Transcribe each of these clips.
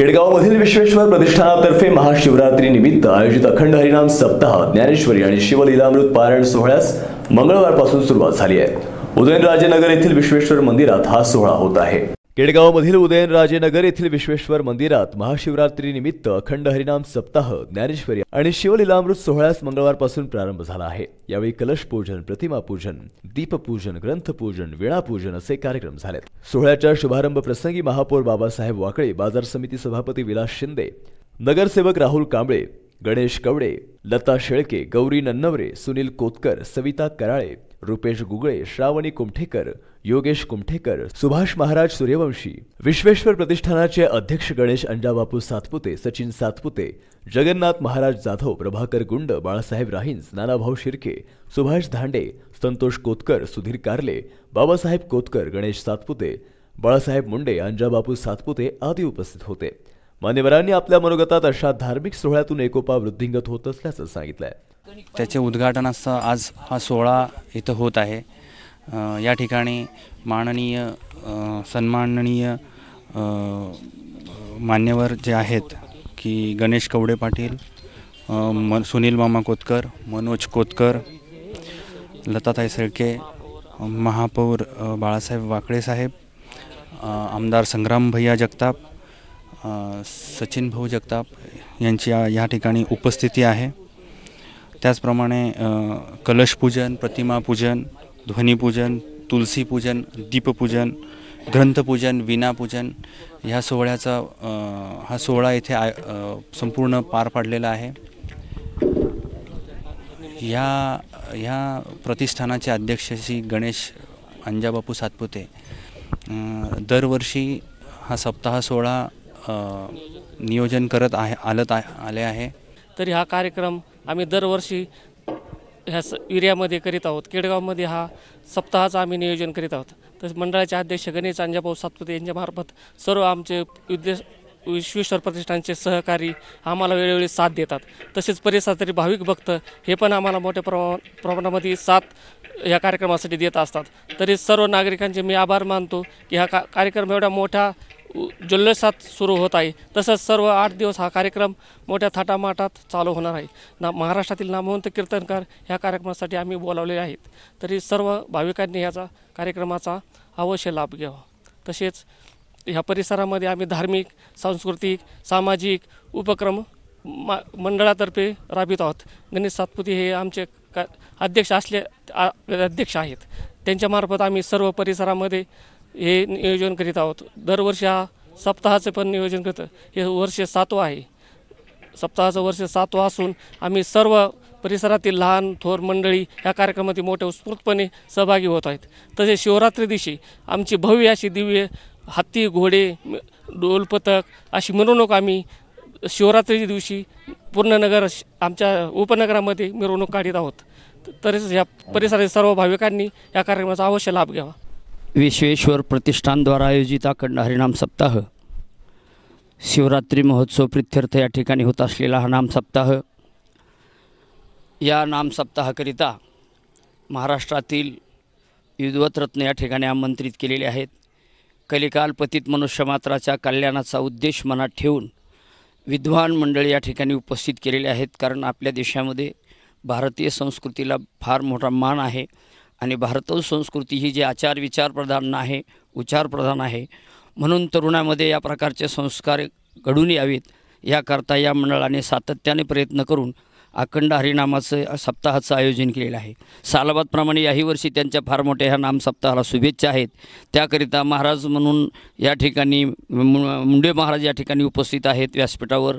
मधील विश्वेश्वर प्रतिष्ठानातर्फे महाशिवरात्री निमित्त आयोजित अखंड हरिनाम सप्ताह ज्ञानेश्वरी आणि शिवलीलामृत पारायण सोहळ्यास मंगळवारपासून सुरुवात झाली आहे उदयनराजेनगर येथील विश्वेश्वर मंदिरात हा सोहळा होत आहे केडगावमधील उदयनराजेनगर येथील विश्वेश्वर मंदिरात महाशिवरात्रीनिमित्त अखंड हरिनाम सप्ताह ज्ञानेश्वरी आणि शिवलीलामृत सोहळ्यास मंगळवारपासून प्रारंभ झाला आहे यावेळी कलश पूजन प्रतिमा पूजन दीपपूजन ग्रंथपूजन वीणापूजन असे कार्यक्रम झालेत सोहळ्याच्या शुभारंभ प्रसंगी महापौर बाबासाहेब वाकळे बाजार समिती सभापती विलास शिंदे नगरसेवक राहुल कांबळे गणेश कवडे लता शेळके गौरी नन्नवरे सुनील कोतकर सविता कराळे रुपेश गुगळे श्रावणी कुमठेकर योगेश कुमठेकर सुभाष महाराज सूर्यवंशी विश्वेश्वर प्रतिष्ठानाचे अध्यक्ष गणेश अंजाबापू सातपुते सचिन सातपुते जगन्नाथ महाराज जाधव प्रभाकर गुंड बाळासाहेब राहीन नानाभाऊ शिर्के सुभाष धांडे संतोष कोतकर सुधीर कारले बाबासाहेब कोतकर गणेश सातपुते बाळासाहेब मुंडे अंजाबापू सातपुते आदी उपस्थित होते मान्यवरांनी आपल्या मनोगतात अशा धार्मिक सोहळ्यातून एकोपा वृद्धिंगत होत असल्याचं सांगितलंय त्याचे उद्घाटन आज हा सोहळा इथं होत आहे या ठिकाणी माननीय सन्माननीय मान्यवर जे आहेत की गणेश कवडे पाटील म सुनील मामा कोतकर मनोज कोतकर लताताई सळके महापौर बाळासाहेब वाकळे साहेब आमदार संग्राम भैया जगताप सचिन भाऊ जगताप यांची या ठिकाणी उपस्थिती आहे त्याचप्रमाणे कलशपूजन प्रतिमापूजन ध्वनीपूजन तुलसीपूजन दीपपूजन ग्रंथपूजन विनापूजन ह्या सोहळ्याचा हा सोहळा इथे आय संपूर्ण पार पाडलेला आहे ह्या ह्या प्रतिष्ठानाचे अध्यक्ष श्री गणेश अंजाबापू सातपुते दरवर्षी हा सप्ताह सोहळा नियोजन करत आहे आलत आले आहे तर हा कार्यक्रम आम्ही दरवर्षी ह्या स एरियामध्ये करीत आहोत केडगावमध्ये हा सप्ताहाचं आम्ही नियोजन करीत आहोत तसेच मंडळाचे अध्यक्ष गणेश अंजाभाऊ सातपुते यांच्यामार्फत सर्व आमचे उद्देश विश्वेश्वर प्रतिष्ठानचे सहकारी आम्हाला वेळोवेळी साथ देतात तसेच परिसरातील भाविक भक्त हे पण आम्हाला मोठ्या प्रमा प्रमाणामध्ये साथ या कार्यक्रमासाठी देत असतात तरी सर्व नागरिकांचे मी आभार मानतो की हा का कार्यक्रम एवढा मोठा जल्लोषात सुरू होत आहे तसंच सर्व आठ दिवस हा कार्यक्रम मोठ्या थाटामाटात चालू होणार आहे ना महाराष्ट्रातील नामवंत कीर्तनकार ह्या कार्यक्रमासाठी आम्ही बोलावले आहेत तरी सर्व भाविकांनी ह्याचा कार्यक्रमाचा अवश्य लाभ घ्यावा तसेच ह्या परिसरामध्ये आम्ही धार्मिक सांस्कृतिक सामाजिक उपक्रम मा मंडळातर्फे राबवित आहोत गणेश सातपुती हे आमचे का अध्यक्ष असले अध्यक्ष आहेत त्यांच्यामार्फत आम्ही सर्व परिसरामध्ये हे नियोजन करीत आहोत दरवर्षी हा सप्ताहाचं पण नियोजन करत हे वर्ष सातवं आहे सप्ताहाचं वर्ष सातवं असून आम्ही सर्व परिसरातील लहान थोर मंडळी या कार्यक्रमामध्ये मोठ्या उत्स्फूर्तपणे सहभागी होत आहेत तसेच शिवरात्री दिवशी आमची भव्य अशी दिव्य हत्ती घोडे डोलपथक अशी मिरवणूक आम्ही शिवरात्रीच्या दिवशी पूर्ण नगर आमच्या उपनगरामध्ये मिरवणूक काढीत आहोत तरीच या परिसरातील सर्व भाविकांनी या कार्यक्रमाचा अवश्य लाभ घ्यावा विश्वेश्वर प्रतिष्ठानद्वारा आयोजित अखंड हरिनाम सप्ताह शिवरात्री महोत्सव प्रित्यर्थ या ठिकाणी होत असलेला हा नाम सप्ताह या नाम सप्ताहाकरिता महाराष्ट्रातील विद्वतरत्न या ठिकाणी आमंत्रित केलेले आहेत कलिकाल पतित मनुष्यमात्राच्या कल्याणाचा उद्देश मनात ठेवून विद्वान मंडळी या ठिकाणी उपस्थित केलेले आहेत कारण आपल्या देशामध्ये भारतीय संस्कृतीला फार मोठा मान आहे आणि भारतीय संस्कृती ही जी आचार विचार प्रधान आहे प्रधान आहे म्हणून तरुणामध्ये या प्रकारचे संस्कार घडून यावेत याकरता या मंडळाने सातत्याने प्रयत्न करून अखंड हरिनामाचं सप्ताहाचं आयोजन केलेलं आहे सालाबादप्रमाणे याही वर्षी त्यांच्या फार मोठ्या ह्या नामसप्ताहाला शुभेच्छा आहेत त्याकरिता महाराज म्हणून या ठिकाणी मुंडे महाराज या ठिकाणी उपस्थित आहेत व्यासपीठावर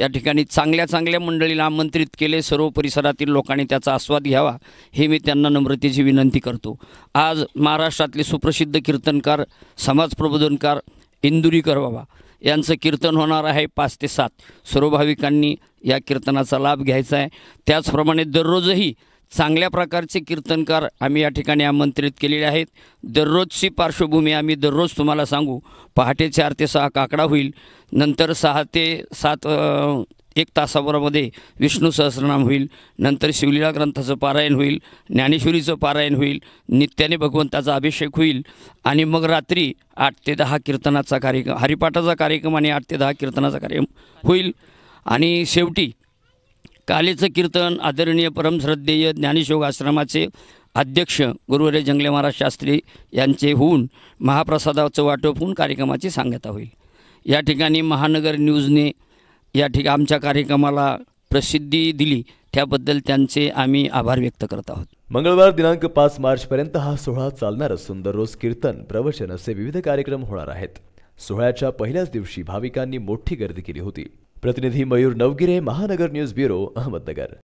या ठिकाणी चांगल्या चांगल्या मंडळीला आमंत्रित केले सर्व परिसरातील लोकांनी त्याचा आस्वाद घ्यावा हे मी त्यांना नम्रतेची विनंती करतो आज महाराष्ट्रातले सुप्रसिद्ध कीर्तनकार समाज प्रबोधनकार इंदुरीकर बाबा यांचं कीर्तन होणार आहे पाच ते सात सर्व भाविकांनी या कीर्तनाचा लाभ घ्यायचा आहे त्याचप्रमाणे दररोजही चांगल्या प्रकारचे कीर्तनकार आम्ही या ठिकाणी आमंत्रित केलेले आहेत दररोजची पार्श्वभूमी आम्ही दररोज तुम्हाला सांगू पहाटे चार ते सहा काकडा होईल नंतर सहा ते सात एक तासाभरामध्ये विष्णू सहस्रनाम होईल नंतर शिवलीला ग्रंथाचं पारायण होईल ज्ञानेश्वरीचं पारायण होईल नित्याने भगवंताचा अभिषेक होईल आणि मग रात्री आठ ते दहा कीर्तनाचा कार्यक्रम हरिपाठाचा कार्यक्रम आणि आठ ते दहा कीर्तनाचा कार्यक्रम होईल आणि शेवटी कालेचं कीर्तन आदरणीय परमश्रद्धेय ज्ञानेशोग आश्रमाचे अध्यक्ष गुरुवरे जंगले महाराज शास्त्री यांचे होऊन महाप्रसादाचं वाटप होऊन कार्यक्रमाची सांगता होईल या ठिकाणी महानगर न्यूजने या ठिकाणी आमच्या कार्यक्रमाला प्रसिद्धी दिली त्याबद्दल त्यांचे आम्ही आभार व्यक्त करत आहोत मंगळवार दिनांक पाच पर्यंत हा सोहळा चालणार असून दररोज कीर्तन प्रवचन असे विविध कार्यक्रम होणार आहेत सोहळ्याच्या पहिल्याच दिवशी भाविकांनी मोठी गर्दी केली होती प्रतिनिधी मयूर नवगिरे महानगर न्यूज ब्युरो अहमदनगर